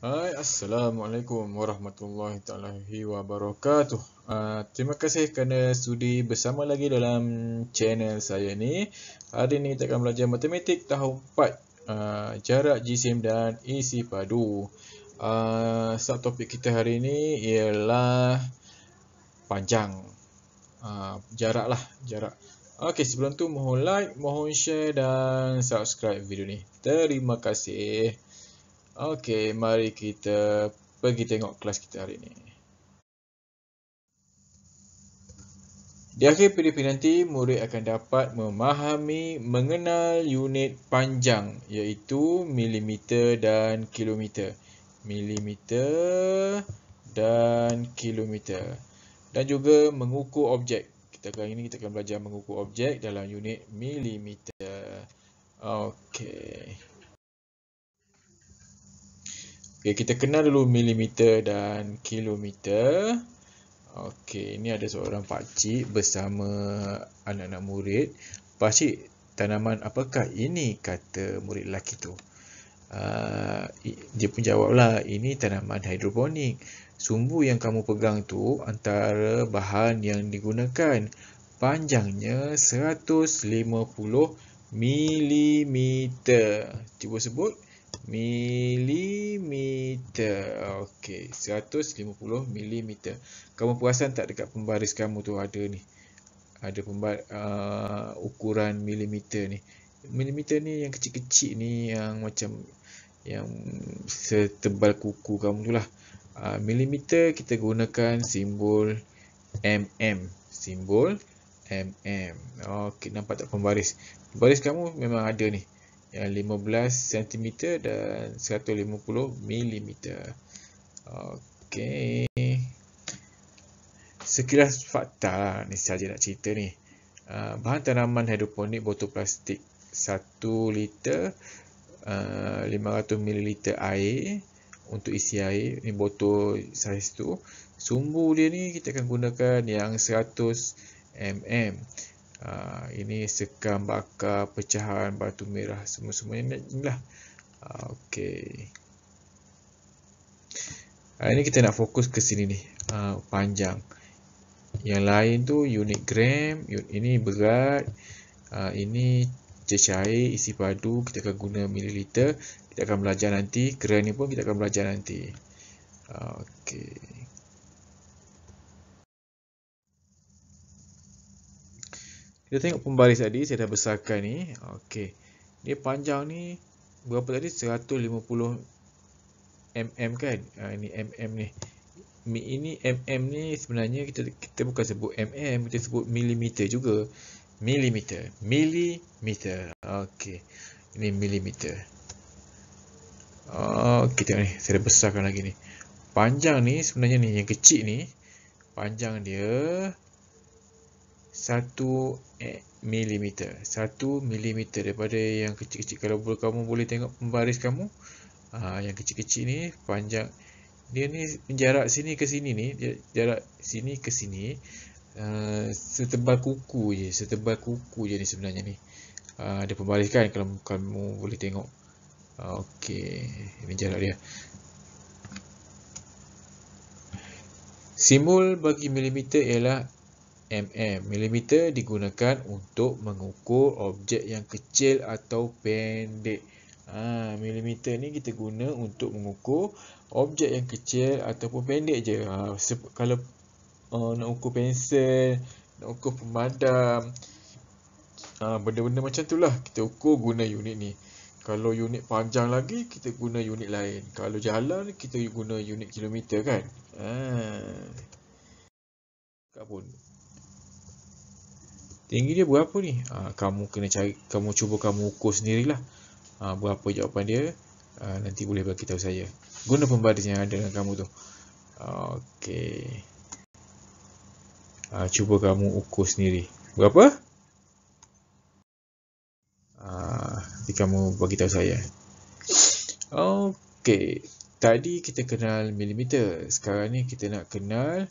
Hai, Assalamualaikum warahmatullahi taala wabarakatuh. Uh, terima kasih kerana sudi bersama lagi dalam channel saya ni. Hari ini kita akan belajar matematik tahun 4, uh, ah, jarak jisim dan isi padu. Ah, uh, topik kita hari ini ialah panjang. Uh, jarak lah, jarak. Okey, sebelum tu mohon like, mohon share dan subscribe video ni. Terima kasih. Okey, mari kita pergi tengok kelas kita hari ini. Di akhir PDP nanti, murid akan dapat memahami mengenal unit panjang iaitu milimeter dan kilometer. Milimeter dan kilometer. Dan juga mengukur objek. Kita kali ini kita akan belajar mengukur objek dalam unit milimeter. Okey. Okay, kita kenal dulu milimeter dan kilometer. Okey, ini ada seorang Pak pakcik bersama anak-anak murid. Pak Pakcik, tanaman apakah ini? Kata murid lelaki tu. Uh, dia pun jawablah, ini tanaman hidroponik. Sumbu yang kamu pegang tu antara bahan yang digunakan. Panjangnya 150 milimeter. Cuba sebut. 150 milimeter. Okey, 150 milimeter. Kamu perasan tak dekat pembaris kamu tu ada ni? Ada pembar uh, ukuran milimeter ni. Milimeter ni yang kecil-kecil ni yang macam yang setebal kuku kamu tu lah. Uh, milimeter kita gunakan simbol mm. Simbol mm. Okey, nampak tak pembaris? Pembaris kamu memang ada ni yang 15 cm dan 150 mm. Okey. Sekilas fakta lah, ni saja nak cerita ni. Ah, bahan tanaman hidroponik botol plastik 1 liter 500 ah, ml air untuk isi air ni botol saiz tu sumbu dia ni kita akan gunakan yang 100 mm Ah, ini sekam bakar pecahan batu merah semua semua ini lah. okey. Ah ini kita nak fokus ke sini ni. Ah panjang. Yang lain tu unit gram, ini berat. Ah ini cecair isi padu kita akan guna mililiter. Kita akan belajar nanti gram ni pun kita akan belajar nanti. Ah okey. Kita tengok pembaris tadi saya dah besarkan ni. Okey. Dia panjang ni berapa tadi? 150 mm kan? Ha, ini mm ni. Mi ini mm ni sebenarnya kita kita bukan sebut mm, kita sebut milimeter juga. Milimeter, milimeter. Okey. Ini milimeter. Okey, tengok ni. Saya dah besarkan lagi ni. Panjang ni sebenarnya ni yang kecil ni panjang dia 1 mm. 1 mm daripada yang kecil-kecil kalau kamu boleh tengok pembaris kamu ah, yang kecil-kecil ni panjang dia ni jarak sini ke sini ni jarak sini ke sini ah, setebal kuku je setebal kuku je ni sebenarnya ni aa, ah, dia pembaris kan kalau kamu boleh tengok Okey, ini jarak dia. Simbol bagi milimeter ialah mm milimeter digunakan untuk mengukur objek yang kecil atau pendek. Ha, milimeter ni kita guna untuk mengukur objek yang kecil ataupun pendek je. Ha, kalau uh, nak ukur pensel, nak ukur pemadam, ha, benda-benda ha, macam tu lah kita ukur guna unit ni. Kalau unit panjang lagi, kita guna unit lain. Kalau jalan, kita guna unit kilometer kan. Haa. Tak pun tinggi dia berapa ni? Ha, kamu kena cari, kamu cuba kamu ukur sendirilah. Ha, berapa jawapan dia? Ha, nanti boleh bagi tahu saya. Guna pembaris yang ada dengan kamu tu. Okey. Ha, cuba kamu ukur sendiri. Berapa? Nanti kamu bagi tahu saya. Okey. Tadi kita kenal milimeter. Sekarang ni kita nak kenal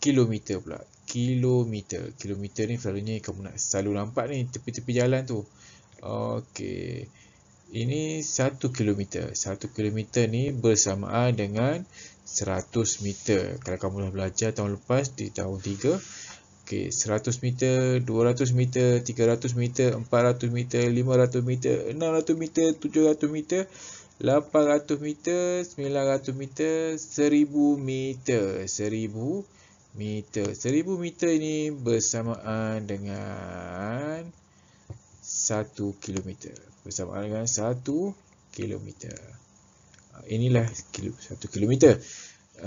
kilometer pula kilometer. Kilometer ni selalunya kamu nak selalu nampak ni tepi-tepi jalan tu. Okey. Ini 1 kilometer. 1 kilometer ni bersamaan dengan 100 meter. Kalau kamu dah belajar tahun lepas di tahun 3. Okey, 100 meter, 200 meter, 300 meter, 400 meter, 500 meter, 600 meter, 700 meter, 800 meter, 900 meter, 1000 meter, 1000 meter meter. 1000 meter ini bersamaan dengan 1 kilometer. Bersamaan dengan 1 kilometer. Ah, inilah 1 kilometer. 100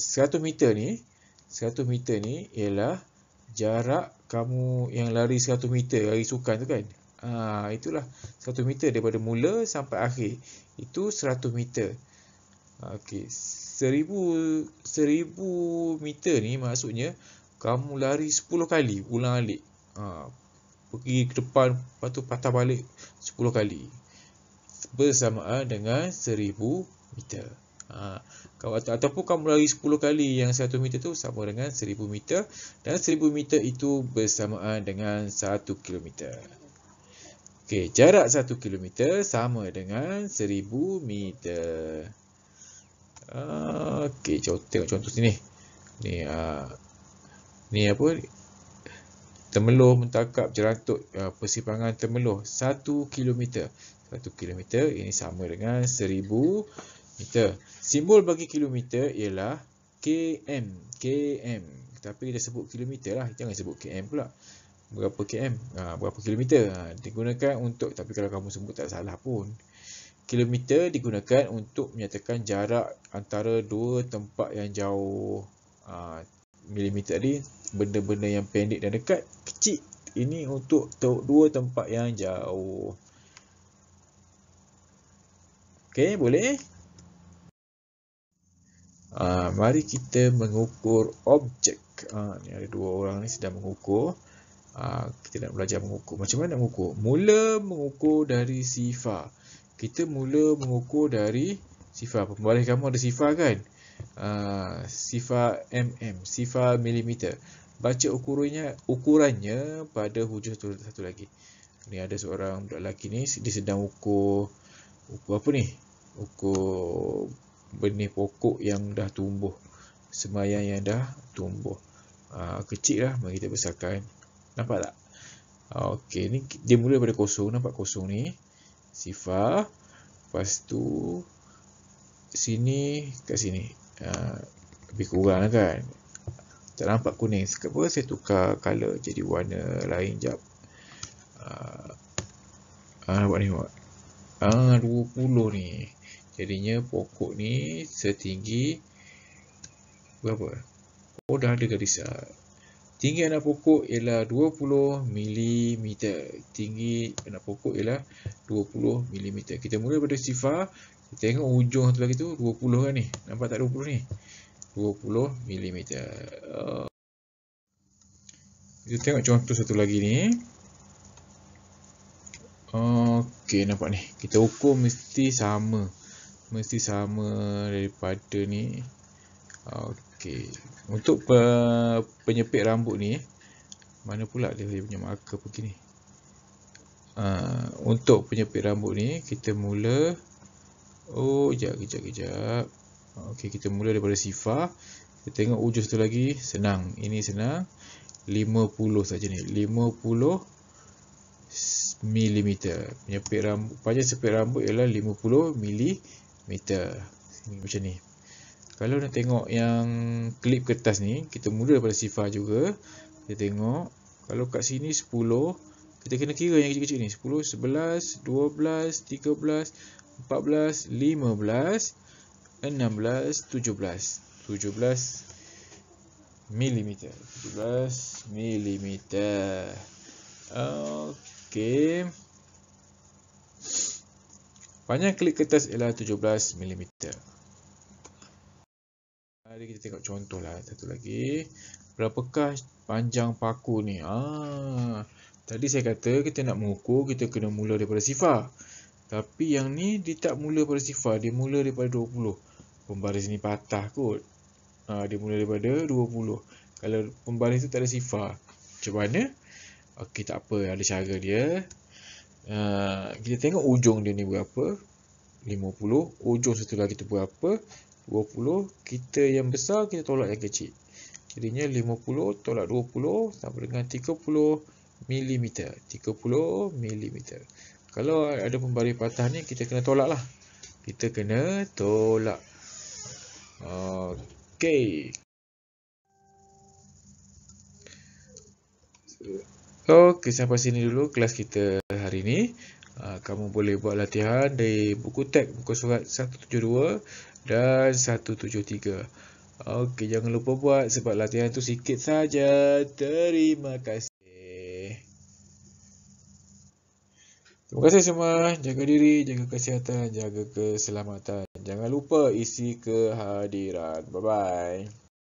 ah, meter ni, 100 meter ni ialah jarak kamu yang lari 100 meter, lari sukan tu kan. Ha, itulah 100 meter daripada mula sampai akhir. Itu 100 meter. Okey, seribu 1000 meter ni maksudnya kamu lari sepuluh kali ulang alik. Ha, pergi ke depan lepas tu patah balik sepuluh kali. Bersamaan dengan seribu meter. Ha, atau, ataupun kamu lari sepuluh kali yang satu meter tu sama dengan seribu meter dan seribu meter itu bersamaan dengan satu kilometer. Okey, jarak satu kilometer sama dengan seribu meter okey contoh tengok contoh sini ni uh, ni apa temeluh mentakap jerantuk uh, ah, persimpangan temeluh 1 km 1 km ini sama dengan 1000 meter simbol bagi kilometer ialah km km tapi kita sebut kilometer lah jangan sebut km pula berapa km uh, ah, berapa kilometer uh, digunakan untuk tapi kalau kamu sebut tak salah pun kilometer digunakan untuk menyatakan jarak antara dua tempat yang jauh ha, milimeter tadi benda-benda yang pendek dan dekat kecil ini untuk dua tempat yang jauh Okey, boleh? Ha, mari kita mengukur objek. Ha, ah, ini ada dua orang ni sedang mengukur. Ha, kita nak belajar mengukur. Macam mana mengukur? Mula mengukur dari sifar kita mula mengukur dari sifar. Pembalik kamu ada sifar kan? Uh, ah, sifar mm, sifar milimeter. Baca ukurannya, ukurannya pada hujung satu, satu lagi. Ni ada seorang budak lelaki ni, dia sedang ukur, ukur apa ni? Ukur benih pokok yang dah tumbuh. Semayang yang dah tumbuh. Uh, kecil lah, mari kita besarkan. Nampak tak? Ah, okey, ni dia mula daripada kosong. Nampak kosong ni? sifar lepas tu sini kat sini uh, lebih kurang lah kan tak nampak kuning sebab apa saya tukar color jadi warna lain jap uh, ah, uh, ah, nampak ni nampak uh, 20 ni jadinya pokok ni setinggi berapa oh dah ada garis Tinggi anak pokok ialah 20 mm. Tinggi anak pokok ialah 20 mm. Kita mula pada sifar. Kita tengok ujung satu lagi tu 20 kan ni. Nampak tak 20 ni? 20 mm. Uh, kita tengok contoh satu lagi ni. Okey, nampak ni. Kita ukur mesti sama. Mesti sama daripada ni. Okey. Okey. Untuk pe penyepit rambut ni mana pula dia, dia punya marker pergi ni? Uh, ah, untuk penyepit rambut ni kita mula oh jap kejap kejap. Okey, kita mula daripada sifar. Kita tengok ujung satu lagi, senang. Ini senang. 50 saja ni. 50 mm. Penyepit rambut, panjang sepit rambut ialah 50 mm. Ini macam ni kalau nak tengok yang klip kertas ni kita mula daripada sifar juga kita tengok kalau kat sini 10 kita kena kira yang kecil-kecil ni 10 11 12 13 14 15 16 17 18 19 Millimeter 17 millimeter Ok Panjang klik kertas ialah 17 millimeter Mari kita tengok contoh lah satu lagi. Berapakah panjang paku ni? Ah, tadi saya kata kita nak mengukur, kita kena mula daripada sifar. Tapi yang ni dia tak mula daripada sifar, dia mula daripada 20. Pembaris ni patah kot. Ah, dia mula daripada 20. Kalau pembaris tu tak ada sifar, macam mana? Okey, tak apa. Ada cara dia. Uh, kita tengok ujung dia ni berapa 50 Ujung satu lagi tu berapa 20 kita yang besar kita tolak yang kecil jadinya 50 tolak 20 sama dengan 30 mm 30 mm kalau ada pembaris patah ni kita kena tolak lah kita kena tolak ok ok sampai sini dulu kelas kita hari ini? Ah, kamu boleh buat latihan dari buku tek muka surat 172 dan 173. Okey, jangan lupa buat sebab latihan tu sikit saja. Terima kasih. Terima kasih semua. Jaga diri, jaga kesihatan, jaga keselamatan. Jangan lupa isi kehadiran. Bye-bye.